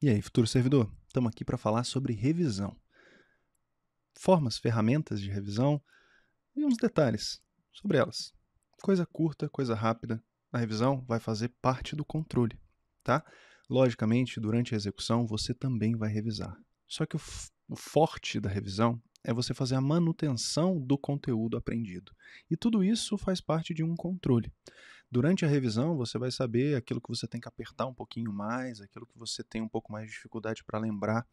E aí, futuro servidor? Estamos aqui para falar sobre revisão. Formas, ferramentas de revisão e uns detalhes sobre elas. Coisa curta, coisa rápida. A revisão vai fazer parte do controle, tá? Logicamente, durante a execução você também vai revisar. Só que o, o forte da revisão é você fazer a manutenção do conteúdo aprendido. E tudo isso faz parte de um controle. Durante a revisão, você vai saber aquilo que você tem que apertar um pouquinho mais, aquilo que você tem um pouco mais de dificuldade para lembrar.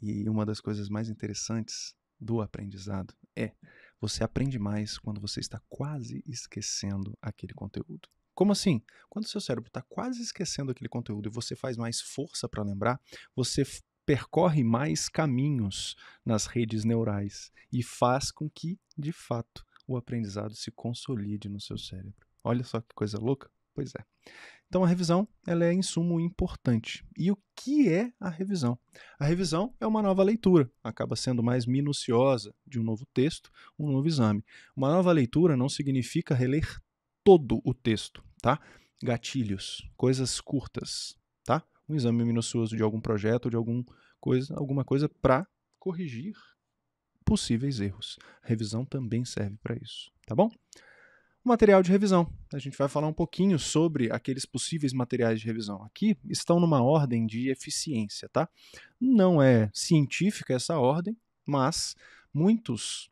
E uma das coisas mais interessantes do aprendizado é você aprende mais quando você está quase esquecendo aquele conteúdo. Como assim? Quando seu cérebro está quase esquecendo aquele conteúdo e você faz mais força para lembrar, você percorre mais caminhos nas redes neurais e faz com que, de fato, o aprendizado se consolide no seu cérebro. Olha só que coisa louca. Pois é. Então a revisão ela é insumo importante. E o que é a revisão? A revisão é uma nova leitura, acaba sendo mais minuciosa de um novo texto, um novo exame. Uma nova leitura não significa reler todo o texto, tá? Gatilhos, coisas curtas, tá? Um exame minucioso de algum projeto, de algum coisa, alguma coisa para corrigir possíveis erros. A revisão também serve para isso, tá bom? o material de revisão. A gente vai falar um pouquinho sobre aqueles possíveis materiais de revisão. Aqui estão numa ordem de eficiência, tá? Não é científica essa ordem, mas muitos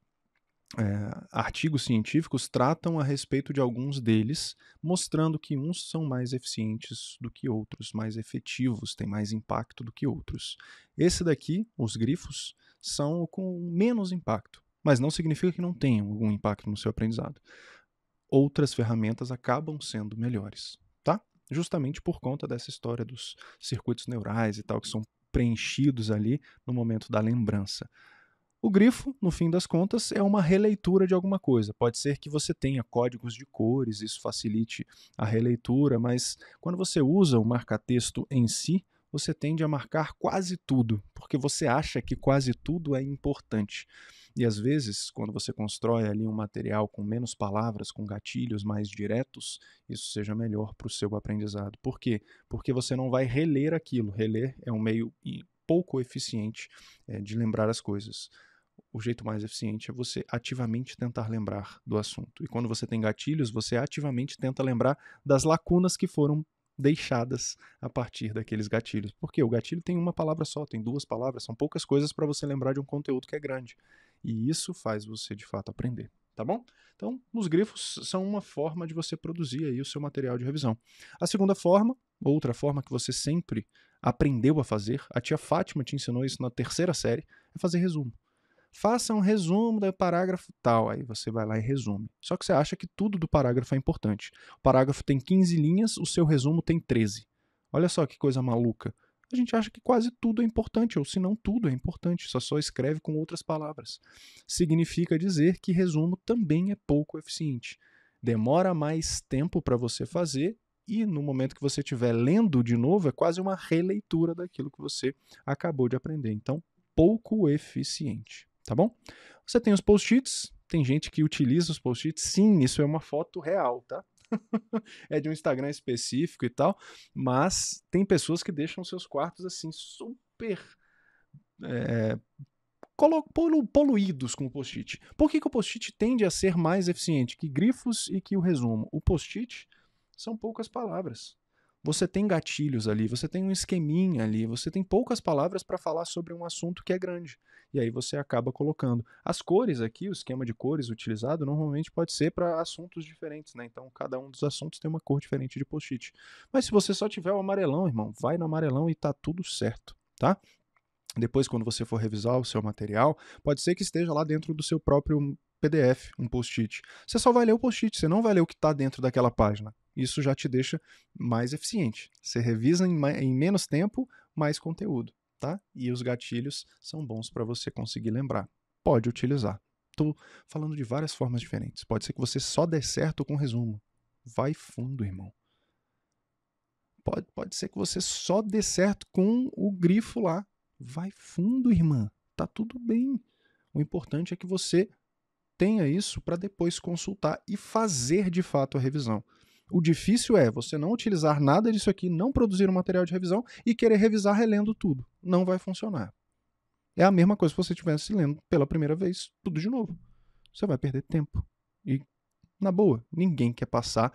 é, artigos científicos tratam a respeito de alguns deles, mostrando que uns são mais eficientes do que outros, mais efetivos, têm mais impacto do que outros. Esse daqui, os grifos, são com menos impacto, mas não significa que não tenham algum impacto no seu aprendizado outras ferramentas acabam sendo melhores, tá? Justamente por conta dessa história dos circuitos neurais e tal, que são preenchidos ali no momento da lembrança. O grifo, no fim das contas, é uma releitura de alguma coisa. Pode ser que você tenha códigos de cores, isso facilite a releitura, mas quando você usa o marca-texto em si, você tende a marcar quase tudo, porque você acha que quase tudo é importante. E às vezes, quando você constrói ali um material com menos palavras, com gatilhos mais diretos, isso seja melhor para o seu aprendizado. Por quê? Porque você não vai reler aquilo. Reler é um meio pouco eficiente é, de lembrar as coisas. O jeito mais eficiente é você ativamente tentar lembrar do assunto. E quando você tem gatilhos, você ativamente tenta lembrar das lacunas que foram deixadas a partir daqueles gatilhos. Porque o gatilho tem uma palavra só, tem duas palavras, são poucas coisas para você lembrar de um conteúdo que é grande. E isso faz você de fato aprender, tá bom? Então, os grifos são uma forma de você produzir aí o seu material de revisão. A segunda forma, outra forma que você sempre aprendeu a fazer, a tia Fátima te ensinou isso na terceira série, é fazer resumo. Faça um resumo do parágrafo tal, aí você vai lá e resume. Só que você acha que tudo do parágrafo é importante. O parágrafo tem 15 linhas, o seu resumo tem 13. Olha só que coisa maluca a gente acha que quase tudo é importante, ou se não tudo é importante, só só escreve com outras palavras. Significa dizer que resumo também é pouco eficiente. Demora mais tempo para você fazer e no momento que você estiver lendo de novo, é quase uma releitura daquilo que você acabou de aprender. Então, pouco eficiente, tá bom? Você tem os post-its, tem gente que utiliza os post-its. Sim, isso é uma foto real, tá? é de um Instagram específico e tal, mas tem pessoas que deixam seus quartos assim super é, polu poluídos com post-it. Por que, que o post-it tende a ser mais eficiente que grifos e que o resumo? O post-it são poucas palavras você tem gatilhos ali, você tem um esqueminha ali, você tem poucas palavras para falar sobre um assunto que é grande. E aí você acaba colocando. As cores aqui, o esquema de cores utilizado, normalmente pode ser para assuntos diferentes, né? Então cada um dos assuntos tem uma cor diferente de post-it. Mas se você só tiver o amarelão, irmão, vai no amarelão e tá tudo certo, tá? Depois, quando você for revisar o seu material, pode ser que esteja lá dentro do seu próprio PDF, um post-it. Você só vai ler o post-it, você não vai ler o que está dentro daquela página. Isso já te deixa mais eficiente. Você revisa em, em menos tempo, mais conteúdo, tá? E os gatilhos são bons para você conseguir lembrar. Pode utilizar. Estou falando de várias formas diferentes. Pode ser que você só dê certo com resumo. Vai fundo, irmão. Pode, pode ser que você só dê certo com o grifo lá. Vai fundo, irmã. Tá tudo bem. O importante é que você tenha isso para depois consultar e fazer de fato a revisão. O difícil é você não utilizar nada disso aqui, não produzir um material de revisão e querer revisar relendo tudo. Não vai funcionar. É a mesma coisa se você estivesse lendo pela primeira vez tudo de novo. Você vai perder tempo. E, na boa, ninguém quer passar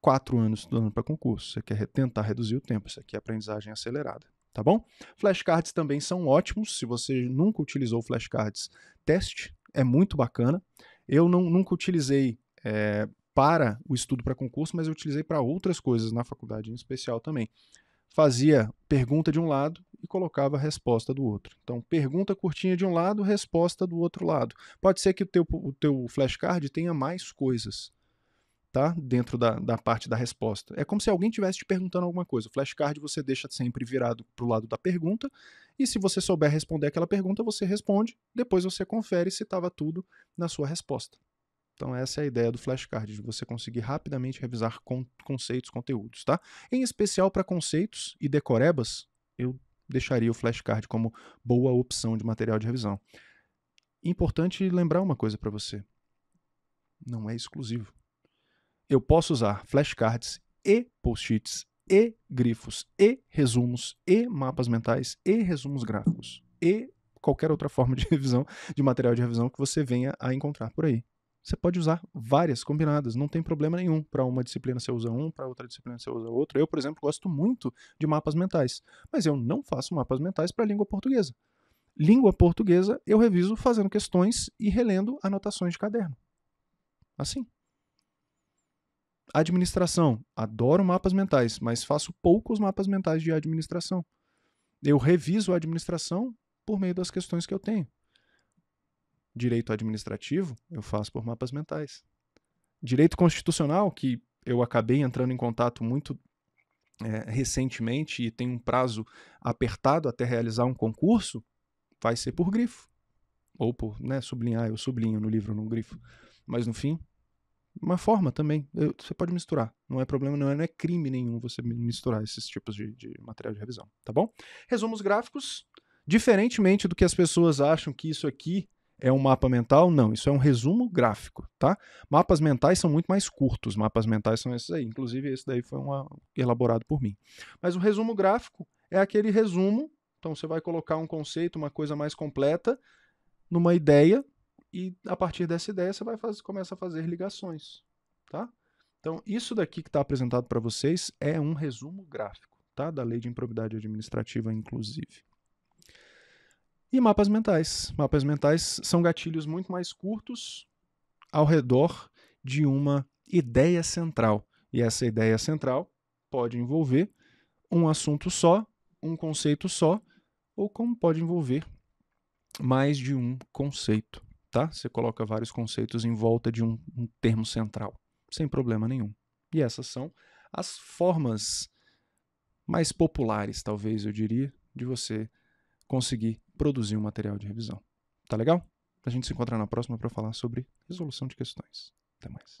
quatro anos estudando para concurso. Você quer tentar reduzir o tempo. Isso aqui é aprendizagem acelerada tá bom? Flashcards também são ótimos. Se você nunca utilizou flashcards, teste, é muito bacana. Eu não, nunca utilizei é, para o estudo para concurso, mas eu utilizei para outras coisas na faculdade, em especial também. Fazia pergunta de um lado e colocava a resposta do outro. Então, pergunta curtinha de um lado, resposta do outro lado. Pode ser que o teu, o teu flashcard tenha mais coisas tá? Dentro da, da parte da resposta. É como se alguém estivesse te perguntando alguma coisa. O flashcard você deixa sempre virado para o lado da pergunta, e se você souber responder aquela pergunta, você responde, depois você confere se estava tudo na sua resposta. Então essa é a ideia do flashcard, de você conseguir rapidamente revisar con conceitos, conteúdos, tá? Em especial para conceitos e decorebas, eu deixaria o flashcard como boa opção de material de revisão. Importante lembrar uma coisa para você. Não é exclusivo. Eu posso usar flashcards e post-its e grifos e resumos e mapas mentais e resumos gráficos e qualquer outra forma de revisão de material de revisão que você venha a encontrar por aí. Você pode usar várias combinadas, não tem problema nenhum. Para uma disciplina você usa um, para outra disciplina você usa outro. Eu, por exemplo, gosto muito de mapas mentais, mas eu não faço mapas mentais para língua portuguesa. Língua portuguesa eu reviso fazendo questões e relendo anotações de caderno. Assim. Administração. Adoro mapas mentais, mas faço poucos mapas mentais de administração. Eu reviso a administração por meio das questões que eu tenho. Direito administrativo, eu faço por mapas mentais. Direito constitucional, que eu acabei entrando em contato muito é, recentemente e tem um prazo apertado até realizar um concurso, vai ser por grifo. Ou por né, sublinhar, eu sublinho no livro, no grifo. Mas no fim, uma forma também. Eu, você pode misturar. Não é problema, não é, não é crime nenhum você misturar esses tipos de, de material de revisão, tá bom? Resumos gráficos. Diferentemente do que as pessoas acham que isso aqui é um mapa mental? Não, isso é um resumo gráfico, tá? Mapas mentais são muito mais curtos, mapas mentais são esses aí, inclusive esse daí foi uma, elaborado por mim. Mas o resumo gráfico é aquele resumo, então você vai colocar um conceito, uma coisa mais completa, numa ideia, e a partir dessa ideia você vai fazer, começa a fazer ligações, tá? Então, isso daqui que está apresentado para vocês é um resumo gráfico, tá? Da lei de improbidade administrativa, inclusive. E mapas mentais. Mapas mentais são gatilhos muito mais curtos ao redor de uma ideia central. E essa ideia central pode envolver um assunto só, um conceito só, ou como pode envolver mais de um conceito, tá? Você coloca vários conceitos em volta de um, um termo central, sem problema nenhum. E essas são as formas mais populares, talvez eu diria, de você conseguir produzir um material de revisão. Tá legal? A gente se encontra na próxima para falar sobre resolução de questões. Até mais.